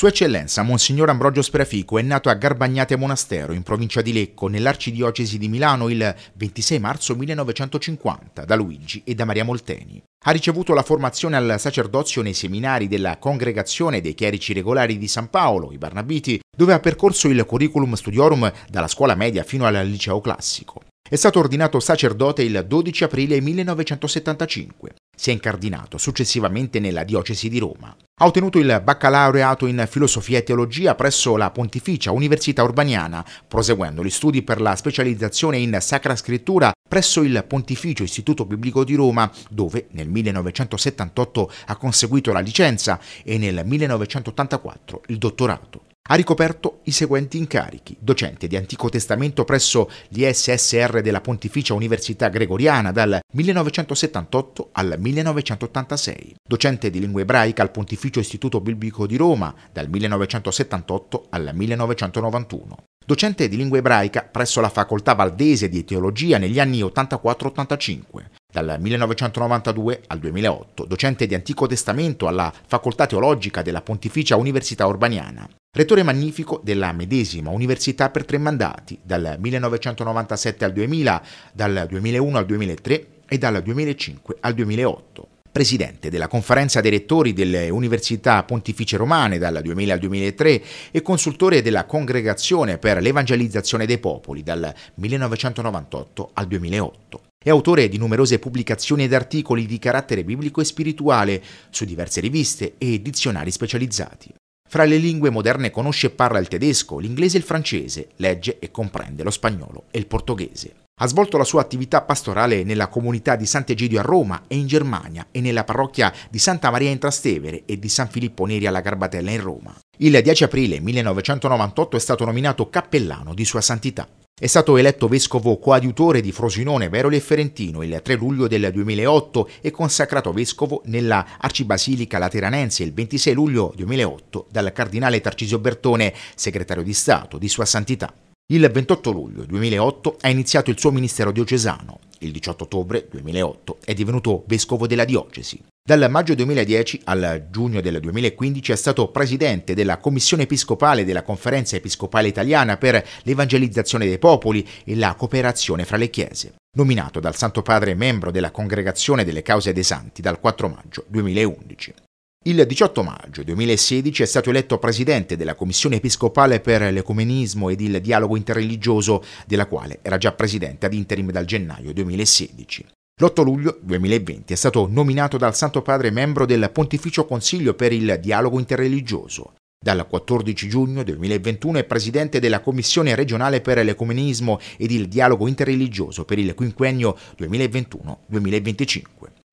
Sua Eccellenza Monsignor Ambrogio Sprefico è nato a Garbagnate Monastero, in provincia di Lecco, nell'arcidiocesi di Milano il 26 marzo 1950 da Luigi e da Maria Molteni. Ha ricevuto la formazione al sacerdozio nei seminari della Congregazione dei Chierici Regolari di San Paolo, i Barnabiti, dove ha percorso il curriculum studiorum dalla scuola media fino al liceo classico. È stato ordinato sacerdote il 12 aprile 1975 si è incardinato successivamente nella diocesi di Roma. Ha ottenuto il baccalaureato in filosofia e teologia presso la Pontificia Università Urbaniana, proseguendo gli studi per la specializzazione in Sacra Scrittura presso il Pontificio Istituto Biblico di Roma, dove nel 1978 ha conseguito la licenza e nel 1984 il dottorato ha ricoperto i seguenti incarichi. Docente di Antico Testamento presso l'ISSR della Pontificia Università Gregoriana dal 1978 al 1986. Docente di lingua ebraica al Pontificio Istituto Biblico di Roma dal 1978 al 1991 docente di lingua ebraica presso la Facoltà Valdese di Teologia negli anni 84-85, dal 1992 al 2008, docente di Antico Testamento alla Facoltà Teologica della Pontificia Università Urbaniana, Rettore magnifico della medesima università per tre mandati, dal 1997 al 2000, dal 2001 al 2003 e dal 2005 al 2008 presidente della Conferenza dei Rettori delle Università Pontificie Romane dal 2000 al 2003 e consultore della Congregazione per l'Evangelizzazione dei Popoli dal 1998 al 2008. È autore di numerose pubblicazioni ed articoli di carattere biblico e spirituale su diverse riviste e dizionari specializzati. Fra le lingue moderne conosce e parla il tedesco, l'inglese e il francese, legge e comprende lo spagnolo e il portoghese. Ha svolto la sua attività pastorale nella comunità di Sant'Egidio a Roma e in Germania e nella parrocchia di Santa Maria in Trastevere e di San Filippo Neri alla Garbatella in Roma. Il 10 aprile 1998 è stato nominato cappellano di Sua Santità. È stato eletto vescovo coadiutore di Frosinone, Veroli e Ferentino il 3 luglio del 2008 e consacrato vescovo nella Arcibasilica Lateranense il 26 luglio 2008 dal cardinale Tarcisio Bertone, segretario di Stato di Sua Santità. Il 28 luglio 2008 ha iniziato il suo ministero diocesano. Il 18 ottobre 2008 è divenuto vescovo della diocesi. Dal maggio 2010 al giugno del 2015 è stato presidente della Commissione Episcopale della Conferenza Episcopale Italiana per l'Evangelizzazione dei Popoli e la cooperazione fra le Chiese, nominato dal Santo Padre membro della Congregazione delle Cause dei Santi dal 4 maggio 2011. Il 18 maggio 2016 è stato eletto presidente della Commissione Episcopale per l'Ecumenismo ed il Dialogo Interreligioso, della quale era già presidente ad interim dal gennaio 2016. L'8 luglio 2020 è stato nominato dal Santo Padre membro del Pontificio Consiglio per il dialogo interreligioso. Dal 14 giugno 2021 è presidente della Commissione regionale per l'ecumenismo ed il dialogo interreligioso per il quinquennio 2021-2025.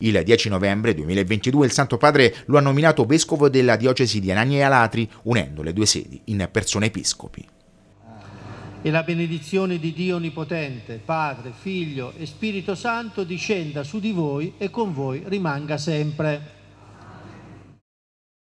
Il 10 novembre 2022 il Santo Padre lo ha nominato vescovo della diocesi di Anagni e Alatri, unendo le due sedi in persone episcopi e la benedizione di Dio Onnipotente, Padre, Figlio e Spirito Santo discenda su di voi e con voi rimanga sempre.